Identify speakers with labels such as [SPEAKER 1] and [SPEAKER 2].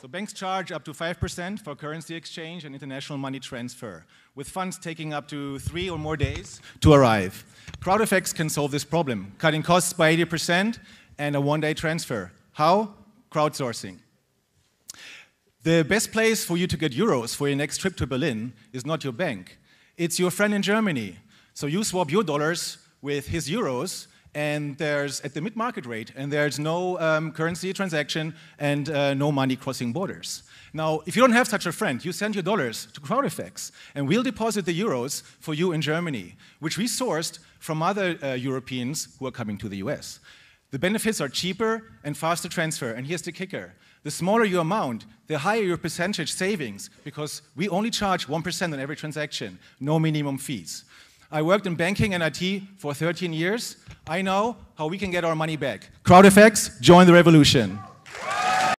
[SPEAKER 1] So banks charge up to 5% for currency exchange and international money transfer, with funds taking up to three or more days to arrive. CrowdFX can solve this problem, cutting costs by 80% and a one-day transfer. How? Crowdsourcing. The best place for you to get euros for your next trip to Berlin is not your bank. It's your friend in Germany. So you swap your dollars with his euros and there's at the mid-market rate, and there's no um, currency transaction and uh, no money crossing borders. Now, if you don't have such a friend, you send your dollars to CrowdFX, and we'll deposit the euros for you in Germany, which we sourced from other uh, Europeans who are coming to the US. The benefits are cheaper and faster transfer, and here's the kicker. The smaller your amount, the higher your percentage savings, because we only charge 1% on every transaction, no minimum fees. I worked in banking and IT for 13 years. I know how we can get our money back. Crowd effects, join the revolution.